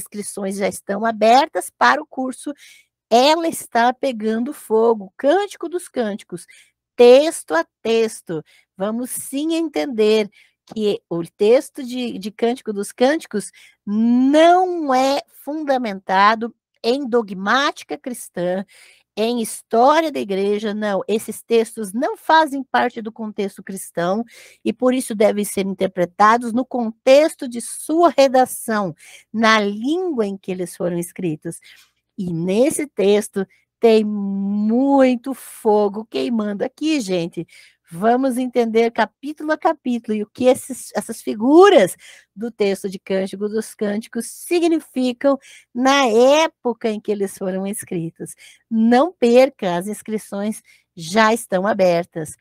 inscrições já estão abertas para o curso Ela Está Pegando Fogo, Cântico dos Cânticos, texto a texto. Vamos sim entender que o texto de, de Cântico dos Cânticos não é fundamentado em dogmática cristã, em história da igreja, não, esses textos não fazem parte do contexto cristão e por isso devem ser interpretados no contexto de sua redação, na língua em que eles foram escritos. E nesse texto tem muito fogo queimando aqui, gente, Vamos entender capítulo a capítulo e o que esses, essas figuras do texto de Cântico dos Cânticos significam na época em que eles foram escritos. Não perca, as inscrições já estão abertas.